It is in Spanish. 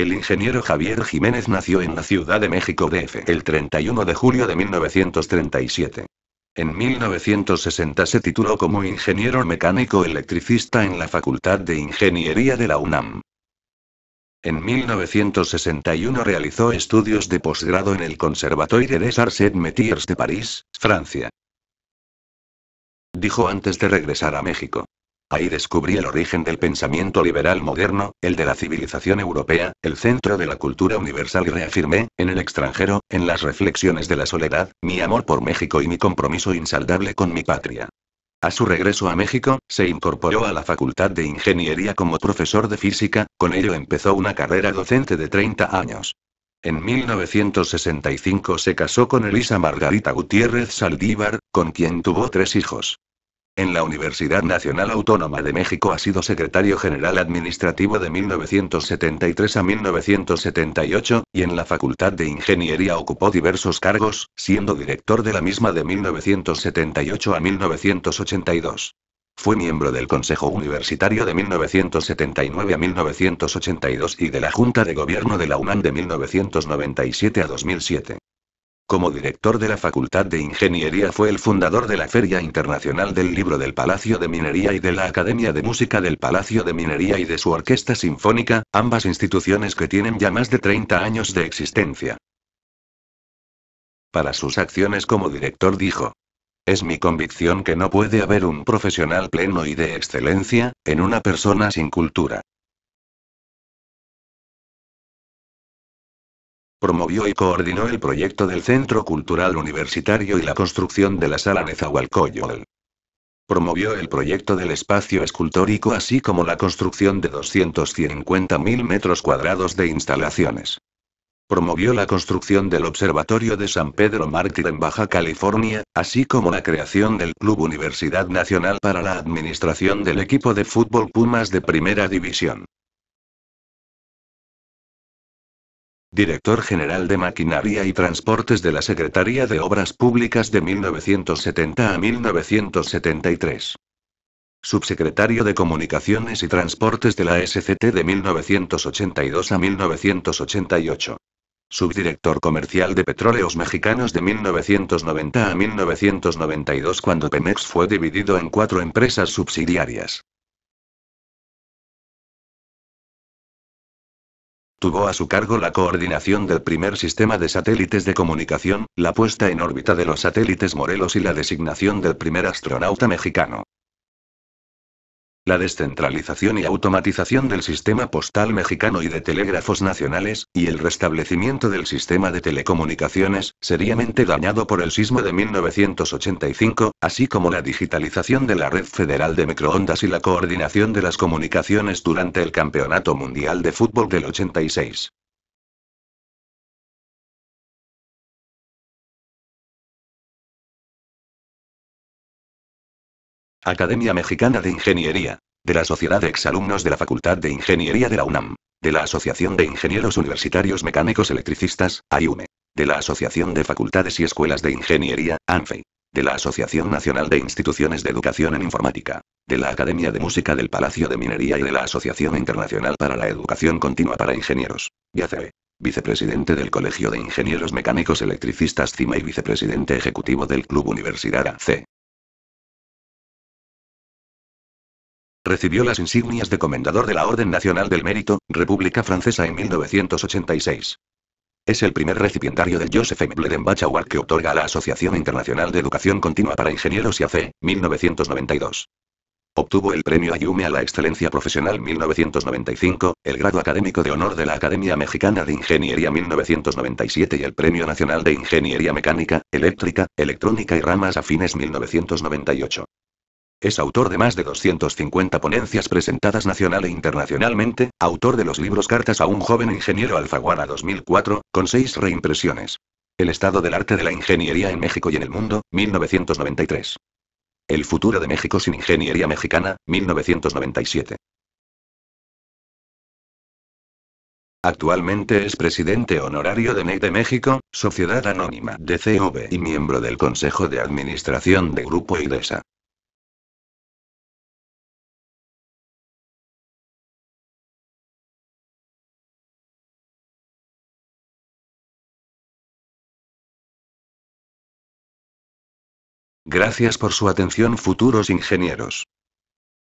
El ingeniero Javier Jiménez nació en la Ciudad de México DF el 31 de julio de 1937. En 1960 se tituló como ingeniero mecánico electricista en la Facultad de Ingeniería de la UNAM. En 1961 realizó estudios de posgrado en el Conservatorio des Arts et Métiers de París, Francia. Dijo antes de regresar a México. Ahí descubrí el origen del pensamiento liberal moderno, el de la civilización europea, el centro de la cultura universal y reafirmé, en el extranjero, en las reflexiones de la soledad, mi amor por México y mi compromiso insaldable con mi patria. A su regreso a México, se incorporó a la Facultad de Ingeniería como profesor de física, con ello empezó una carrera docente de 30 años. En 1965 se casó con Elisa Margarita Gutiérrez Saldívar, con quien tuvo tres hijos. En la Universidad Nacional Autónoma de México ha sido secretario general administrativo de 1973 a 1978, y en la Facultad de Ingeniería ocupó diversos cargos, siendo director de la misma de 1978 a 1982. Fue miembro del Consejo Universitario de 1979 a 1982 y de la Junta de Gobierno de la UNAM de 1997 a 2007. Como director de la Facultad de Ingeniería fue el fundador de la Feria Internacional del Libro del Palacio de Minería y de la Academia de Música del Palacio de Minería y de su Orquesta Sinfónica, ambas instituciones que tienen ya más de 30 años de existencia. Para sus acciones como director dijo, es mi convicción que no puede haber un profesional pleno y de excelencia, en una persona sin cultura. Promovió y coordinó el proyecto del Centro Cultural Universitario y la construcción de la Sala Nezahualcóyotl. Promovió el proyecto del espacio escultórico así como la construcción de 250.000 metros cuadrados de instalaciones. Promovió la construcción del Observatorio de San Pedro Mártir en Baja California, así como la creación del Club Universidad Nacional para la Administración del equipo de fútbol Pumas de Primera División. Director General de Maquinaria y Transportes de la Secretaría de Obras Públicas de 1970 a 1973. Subsecretario de Comunicaciones y Transportes de la SCT de 1982 a 1988. Subdirector Comercial de Petróleos Mexicanos de 1990 a 1992 cuando Pemex fue dividido en cuatro empresas subsidiarias. Tuvo a su cargo la coordinación del primer sistema de satélites de comunicación, la puesta en órbita de los satélites Morelos y la designación del primer astronauta mexicano la descentralización y automatización del sistema postal mexicano y de telégrafos nacionales, y el restablecimiento del sistema de telecomunicaciones, seriamente dañado por el sismo de 1985, así como la digitalización de la red federal de microondas y la coordinación de las comunicaciones durante el Campeonato Mundial de Fútbol del 86. Academia Mexicana de Ingeniería. De la Sociedad de Exalumnos de la Facultad de Ingeniería de la UNAM. De la Asociación de Ingenieros Universitarios Mecánicos Electricistas, AIUME. De la Asociación de Facultades y Escuelas de Ingeniería, ANFE. De la Asociación Nacional de Instituciones de Educación en Informática. De la Academia de Música del Palacio de Minería y de la Asociación Internacional para la Educación Continua para Ingenieros. IACE vicepresidente del Colegio de Ingenieros Mecánicos Electricistas CIMA y vicepresidente ejecutivo del Club Universidad AC. Recibió las insignias de Comendador de la Orden Nacional del Mérito, República Francesa en 1986. Es el primer recipientario del Joseph M. Bledenbach Award que otorga la Asociación Internacional de Educación Continua para Ingenieros y AFE, 1992. Obtuvo el premio Ayume a la Excelencia Profesional 1995, el grado académico de honor de la Academia Mexicana de Ingeniería 1997 y el Premio Nacional de Ingeniería Mecánica, Eléctrica, Electrónica y Ramas Afines 1998. Es autor de más de 250 ponencias presentadas nacional e internacionalmente, autor de los libros Cartas a un joven ingeniero Alfaguara 2004, con seis reimpresiones. El estado del arte de la ingeniería en México y en el mundo, 1993. El futuro de México sin ingeniería mexicana, 1997. Actualmente es presidente honorario de NEI de México, Sociedad Anónima de y miembro del Consejo de Administración de Grupo IDESA. Gracias por su atención futuros ingenieros.